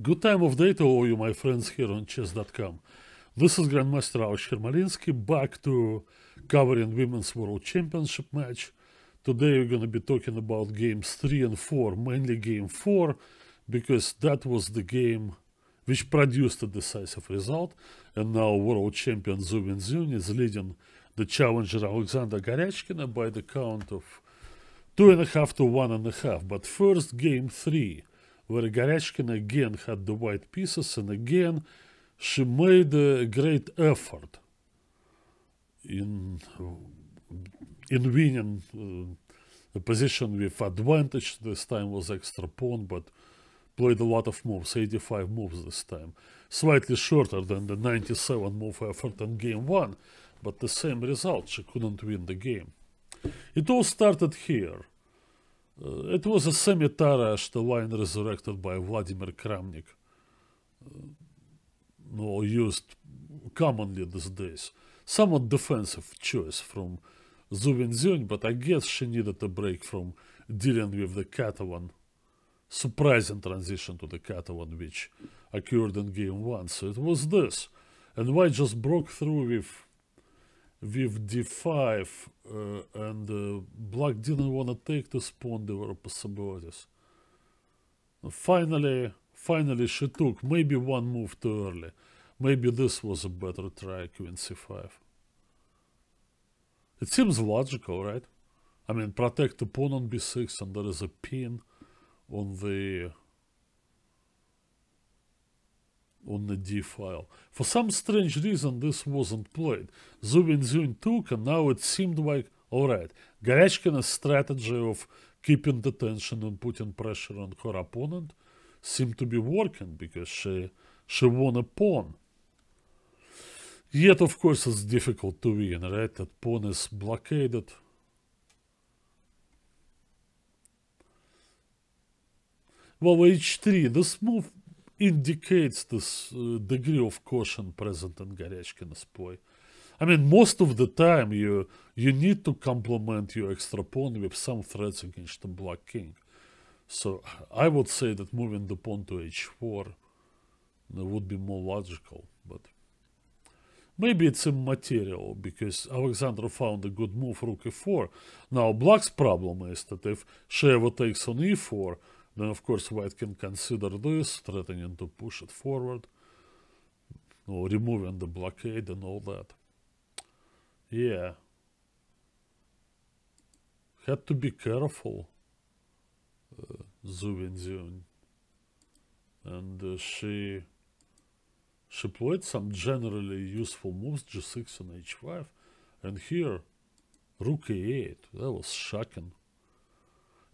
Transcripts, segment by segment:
Good time of day to all you, my friends, here on chess.com. This is Grandmaster Aush Hermalinsky, back to covering Women's World Championship match. Today we're going to be talking about games 3 and 4, mainly game 4, because that was the game which produced a decisive result, and now world champion Zubin Wenxun is leading the challenger Alexander Garechkina by the count of two and a half to one and a half. But first, game three where Garechkin again had the white pieces, and again she made a great effort in in winning uh, a position with advantage. This time was extra pawn, but played a lot of moves, 85 moves this time. Slightly shorter than the 97 move effort in game one, but the same result, she couldn't win the game. It all started here. Uh, it was a semi-trash the wine resurrected by Vladimir Kramnik, no used commonly these days. Somewhat defensive choice from Zubin Zun, but I guess she needed a break from dealing with the Catalan surprising transition to the Catalan which occurred in game one. So it was this. And why just broke through with with d5 uh, and uh, black didn't want to take this pawn there were possibilities finally finally she took maybe one move too early maybe this was a better try queen c5 it seems logical right i mean protect the pawn on b6 and there is a pin on the on the D file. For some strange reason this wasn't played. Zubin Zun took and now it seemed like alright, Garechkina's strategy of keeping the tension and putting pressure on her opponent seemed to be working because she, she won a pawn. Yet of course it's difficult to win, right? That pawn is blockaded. Well, h3, this move indicates this uh, degree of caution present in Garechkin's play. I mean, most of the time you you need to complement your extra pawn with some threats against the black king. So I would say that moving the pawn to h4 would be more logical, but maybe it's immaterial because Alexander found a good move rook e4. Now black's problem is that if Sheva takes on e4, then, of course, white can consider this, threatening to push it forward, or removing the blockade and all that. Yeah. Had to be careful, uh, Zhu Wenzion. And uh, she, she played some generally useful moves, g6 and h5. And here, rook e 8 That was shocking.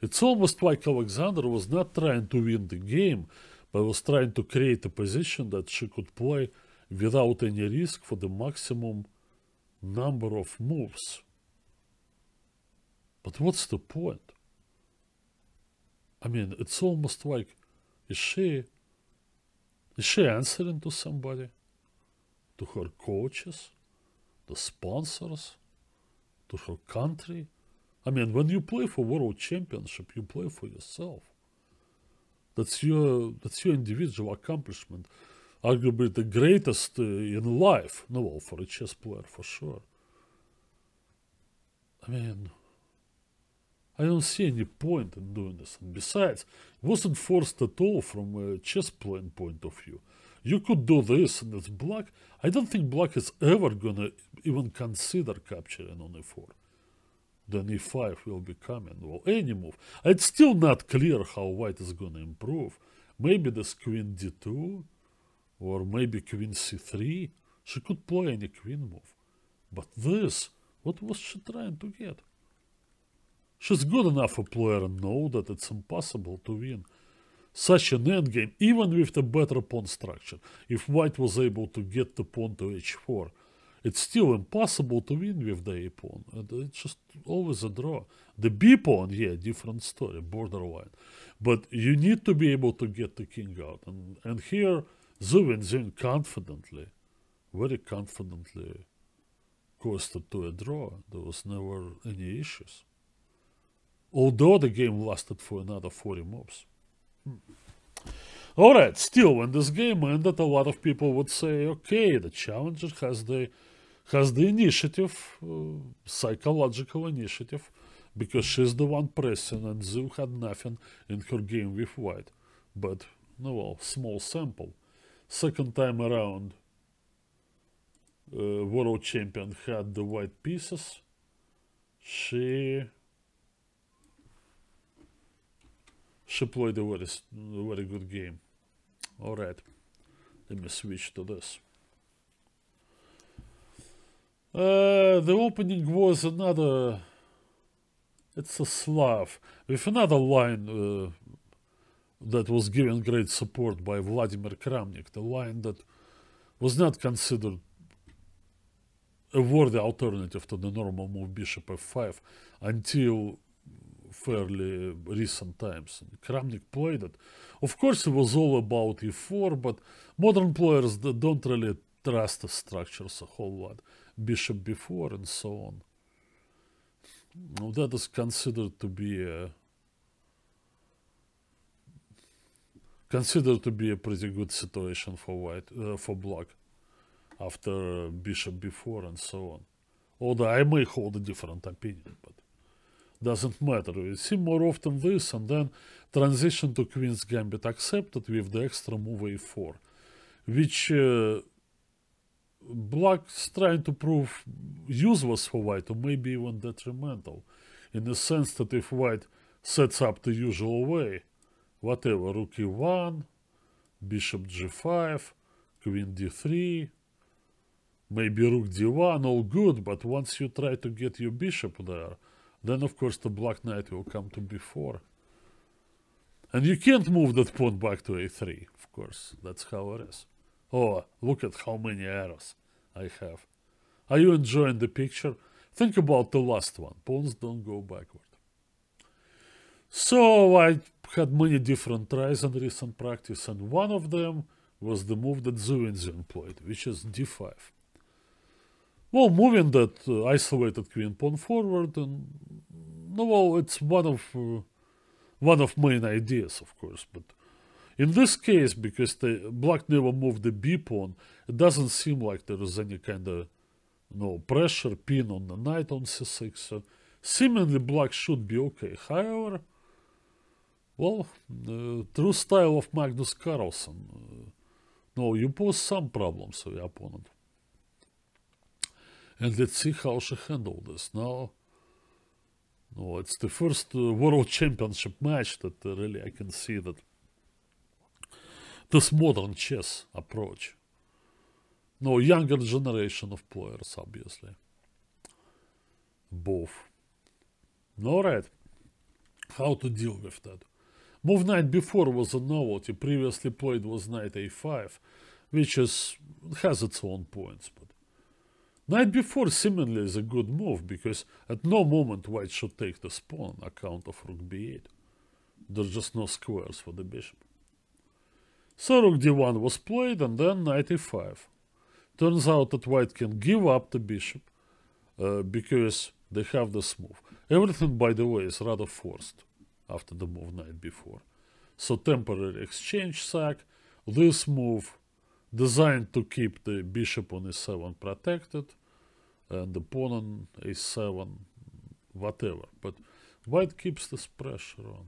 It's almost like Alexander was not trying to win the game, but was trying to create a position that she could play without any risk for the maximum number of moves. But what's the point? I mean, it's almost like, is she, is she answering to somebody? To her coaches? The sponsors? To her country? I mean, when you play for world championship, you play for yourself. That's your that's your individual accomplishment, arguably the greatest uh, in life. No, well, for a chess player, for sure. I mean, I don't see any point in doing this. And besides, it wasn't forced at all from a chess playing point of view. You could do this, and it's black. I don't think black is ever gonna even consider capturing on e4 then e5 will be coming, Well, any move. It's still not clear how white is going to improve. Maybe this queen d2, or maybe queen c3. She could play any queen move. But this, what was she trying to get? She's good enough a player to know that it's impossible to win such an endgame, even with the better pawn structure. If white was able to get the pawn to h4, it's still impossible to win with the a pawn. Uh, it's just always a draw. The b pawn, yeah, different story, borderline. But you need to be able to get the king out. And, and here, Zhu Wenzhen confidently, very confidently, coasted to a draw. There was never any issues. Although the game lasted for another 40 moves. Hmm. Alright, still, when this game ended, a lot of people would say, okay, the challenger has the has the initiative, э, psychological initiative, because she's the one pressing and Zhu had nothing in her game with white. But, no, well, small sample. Second time around, uh, world champion had the white pieces. She she played a very, a very good game. Alright, let me switch to this the opening was another... It's a Slav. With another line uh, that was given great support by Vladimir Kramnik. The line that was not considered a worthy alternative to the normal move bishop f5 until fairly recent times. Kramnik played it. Of course, it was all about e4, but modern players don't really trust the structures a whole lot bishop before and so on. Well, that is considered to be a considered to be a pretty good situation for white uh, for black after bishop before and so on. Although I may hold a different opinion, but doesn't matter. We see more often this and then transition to queen's gambit accepted with the extra move a4, which uh, Black's trying to prove useless for White, or maybe even detrimental, in the sense that if White sets up the usual way, whatever, Rook e 1, bishop g5, queen d3, maybe rook d1, all good, but once you try to get your bishop there, then of course the black knight will come to b4. And you can't move that pawn back to a3, of course. That's how it is. Oh, look at how many arrows. I have. Are you enjoying the picture? Think about the last one. Pawns don't go backward. So I had many different tries in recent practice, and one of them was the move that Zuinzi played, which is d5. Well, moving that uh, isolated queen pawn forward, and no, well, it's one of uh, one of main ideas, of course, but in this case, because the black never moved the b pawn, it doesn't seem like there is any kind of no pressure pin on the knight on c6. So seemingly black should be okay. However, well, uh, true style of Magnus Carlsen. Uh, no, you pose some problems to your opponent. And let's see how she handled this. Now, no, it's the first uh, world championship match that uh, really I can see that this modern chess approach. No, younger generation of players, obviously. Both. Alright. How to deal with that? Move knight before was a novelty. Previously played was knight a5, which is has its own points. But knight before seemingly is a good move because at no moment white should take the pawn account of rook b8. There's just no squares for the bishop. So rook d1 was played and then knight e5. Turns out that white can give up the bishop uh, because they have this move. Everything, by the way, is rather forced after the move knight before. So temporary exchange sac. This move designed to keep the bishop on e7 protected and the pawn on a7 whatever but white keeps this pressure on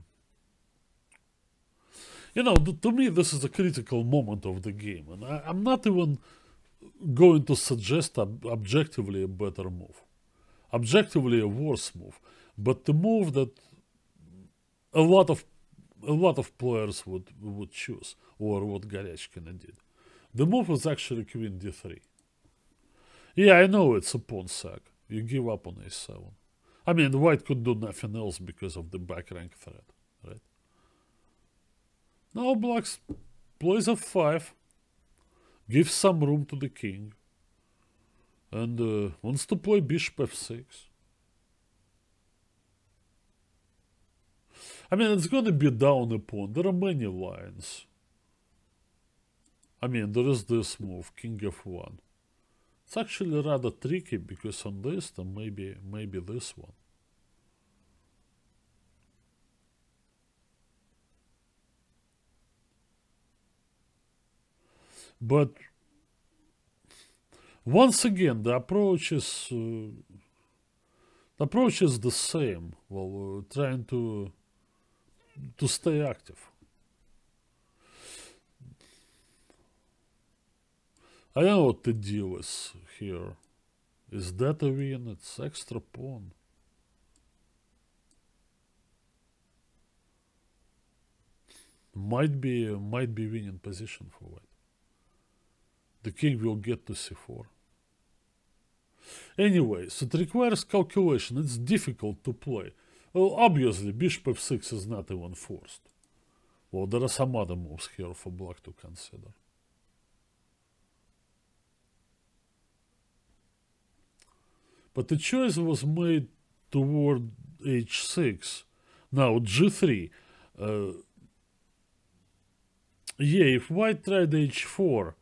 you know, to me, this is a critical moment of the game, and I, am not even going to suggest ob- objectively a better move, objectively a worse move, but the move that a lot of a lot of players would would choose, or what Garechkina did. The move was actually Queen D3. Yeah, I know it's a pawn sack. You give up on A7. I mean, White could do nothing else because of the back rank threat. Now blocks plays f5, gives some room to the king, and uh, wants to play bishop f6. I mean, it's gonna be down a pawn. There are many lines. I mean, there is this move, king f1. It's actually rather tricky because on this, then maybe, maybe this one. But once again, the approach is uh, the approach is the same. Well, we're trying to to stay active. I don't know what the deal is here. Is that a win? It's extra pawn. Might be might be winning position for white the king will get to c4. Anyways, it requires calculation. It's difficult to play. Well, obviously, bishop f6 is not even forced. Well, there are some other moves here for black to consider. But the choice was made toward h6. Now, g3. Uh, yeah, if white tried h4,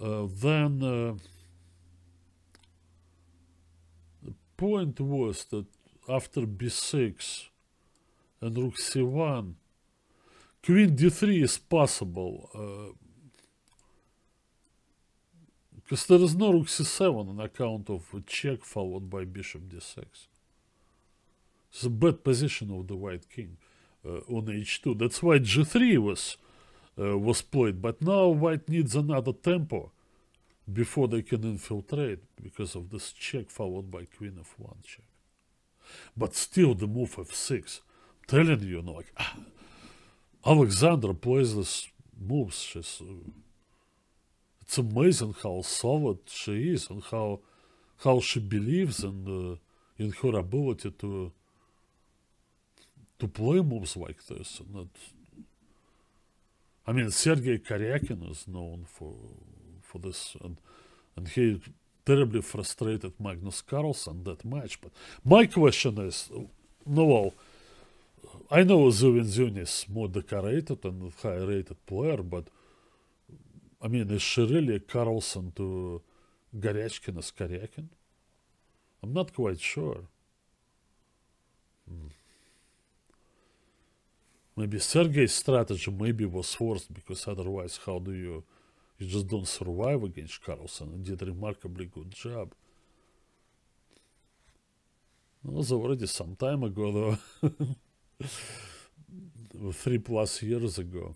then the uh, point was that uh, after b6 and rook c1, queen d3 is possible because uh, there is no rook c7 on account of a check followed by bishop d6. It's a bad position of the white king uh, on h2. That's why g3 was uh, was played. But now white needs another tempo before they can infiltrate because of this check followed by queen f1 check. But still the move f6. I'm telling you, you know, like Alexandra plays this moves. She's, uh, it's amazing how solid she is and how how she believes in uh, in her ability to to play moves like this and that I mean, Sergei Karyakin is known for for this, and and he terribly frustrated Magnus Carlsen that match. But my question is, Noel, I know Zuvin is more decorated and high-rated player, but I mean, is she really Carlsen to Garyachkin as Karyakin? I'm not quite sure. Hmm. Maybe Sergei's strategy maybe was forced because otherwise how do you you just don't survive against Carlson and did a remarkably good job. that was already some time ago though. Three plus years ago.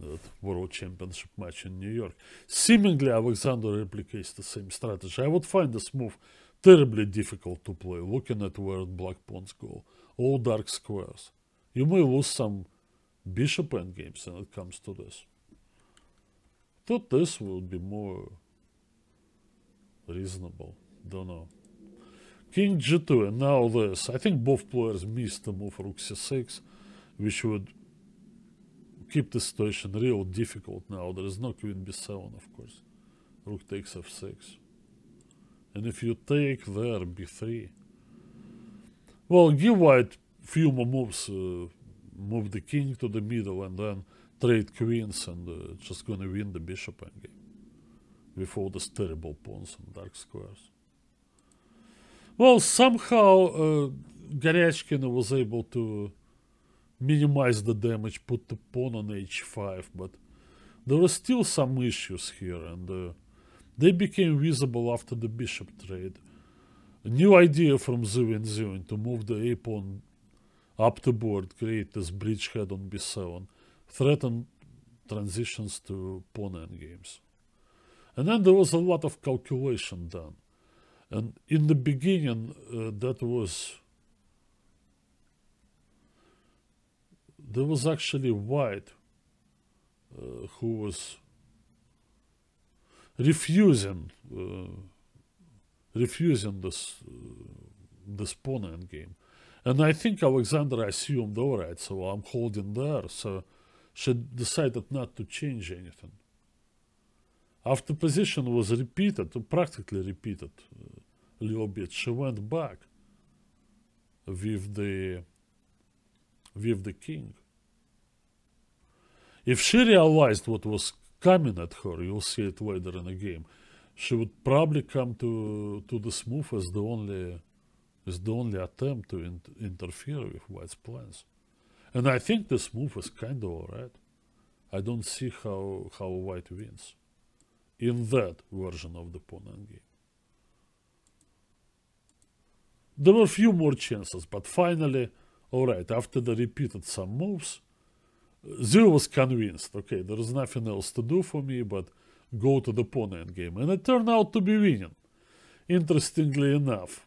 That World Championship match in New York. Seemingly Alexander replicates the same strategy. I would find this move terribly difficult to play, looking at where black pawns go. All dark squares. You may lose some bishop endgames when it comes to this. Thought this would be more reasonable. Don't know. King g2 and now this. I think both players missed the move rook c6, which would keep the situation real difficult now. There is no queen b7, of course. Rook takes f6. And if you take there b3, well, give white Fiumo moves, uh, move the king to the middle and then trade queens and uh, just gonna win the bishop endgame with all those terrible pawns and dark squares. Well, somehow uh, was able to minimize the damage, put the pawn on h5, but there were still some issues here, and uh, they became visible after the bishop trade. A new idea from Zivin Zivin to move the a pawn up the board, create this bridgehead on b7, threaten transitions to pawn endgames. And then there was a lot of calculation done. And in the beginning, uh, that was there was actually White uh, who was refusing uh, refusing this uh, this pawn endgame. And I think Alexandra assumed, all right, so I'm holding there. So she decided not to change anything. After position was repeated, practically repeated uh, a little bit, she went back with the, with the king. If she realized what was coming at her, you'll see it later in the game, she would probably come to, to this move as the only is the only attempt to in interfere with White's plans. And I think this move is kind of alright. I don't see how, how White wins in that version of the pawn game. There were few more chances, but finally, alright, after the repeated some moves, Zero was convinced, okay, there is nothing else to do for me but go to the pawn endgame. And it turned out to be winning. Interestingly enough,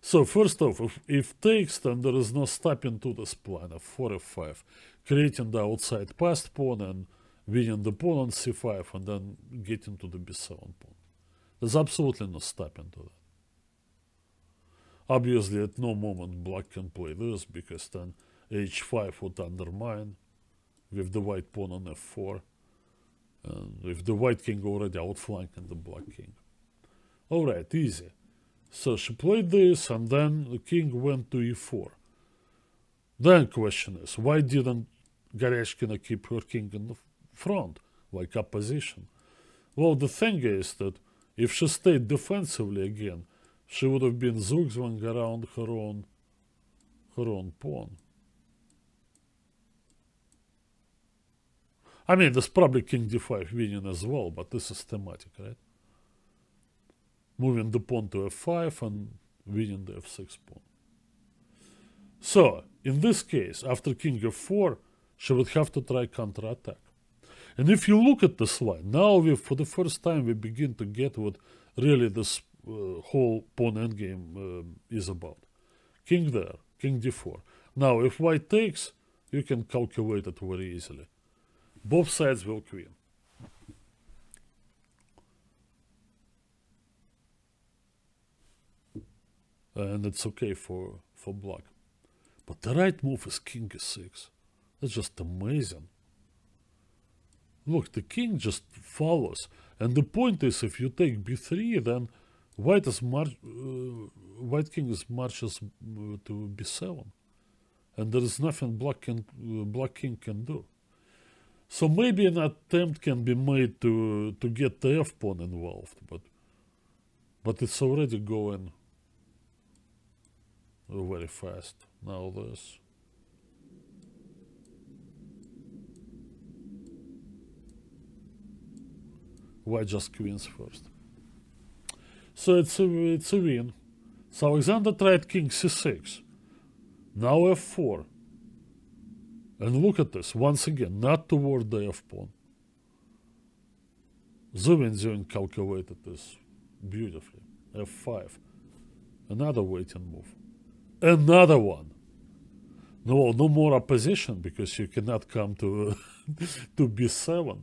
so first off, if, if takes, then there is no stopping to this plan of 4 f5, creating the outside passed pawn and winning the pawn on c5 and then getting to the b7 pawn. There's absolutely no stopping to that. Obviously, at no moment black can play this, because then h5 would undermine with the white pawn on f4. And with the white king already outflanking the black king. Alright, easy. So she played this, and then the king went to e4. Then question is, why didn't Gareshkina keep her king in the front, like opposition? Well, the thing is that if she stayed defensively again, she would have been zugzwang around her own, her own pawn. I mean, there's probably king d5 winning as well, but this is thematic, right? moving the pawn to f5 and winning the f6 pawn. So, in this case, after king f4, she would have to try counterattack. And if you look at this line now we, for the first time, we begin to get what really this uh, whole pawn endgame uh, is about. King there, king d4. Now, if white takes, you can calculate it very easily. Both sides will queen. Uh, and it's okay for, for black. But the right move is king e6. That's just amazing. Look, the king just follows. And the point is, if you take b3, then white, is march, uh, white king is marches uh, to b7. And there is nothing black, can, uh, black king can do. So maybe an attempt can be made to to get the f pawn involved, but but it's already going very fast now this why just queens first so it's a, it's a win so Alexander tried king c6 now f4 and look at this once again not toward the f pawn Zubin calculated this beautifully f5 another waiting move another one. No, no more opposition because you cannot come to to b7.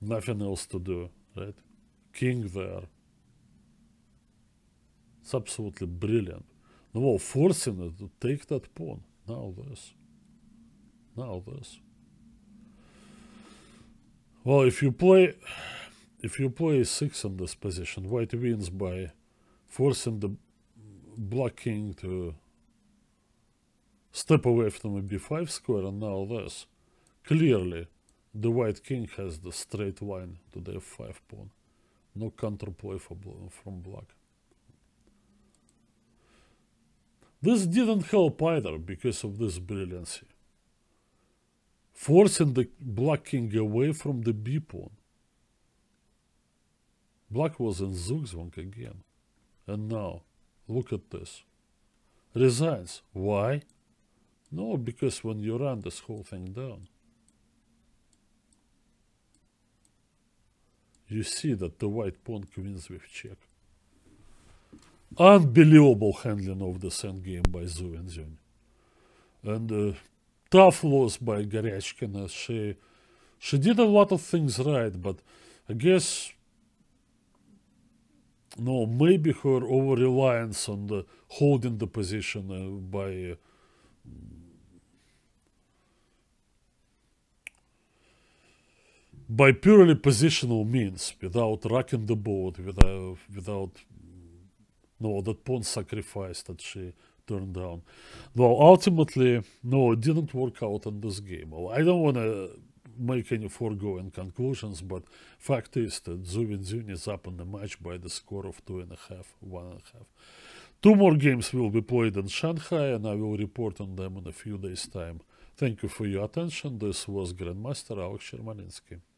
Nothing else to do, right? King there. It's absolutely brilliant. No, forcing it to take that pawn. Now this. Now this. Well, if you play... If you play 6 in this position, white wins by forcing the black king to step away from a b5 square and now this. Clearly, the white king has the straight line to the f5 pawn. No counterplay from black. This didn't help either because of this brilliancy. Forcing the black king away from the b pawn Black was in Zugzwang again. And now, look at this. Resigns. Why? No, because when you run this whole thing down, you see that the white pawn queens with check. Unbelievable handling of this endgame by Zhu and Zun. And uh, tough loss by Garyachkina. She, she did a lot of things right, but I guess no, maybe her over reliance on the holding the position uh, by uh, by purely positional means, without racking the boat, without without no that pawn sacrifice that she turned down. No, ultimately, no, it didn't work out in this game. I don't want to make any foregoing conclusions, but fact is that Zubin is up in the match by the score of two and a half, one and a half. Two more games will be played in Shanghai, and I will report on them in a few days' time. Thank you for your attention. This was Grandmaster Alex Shermaninsky.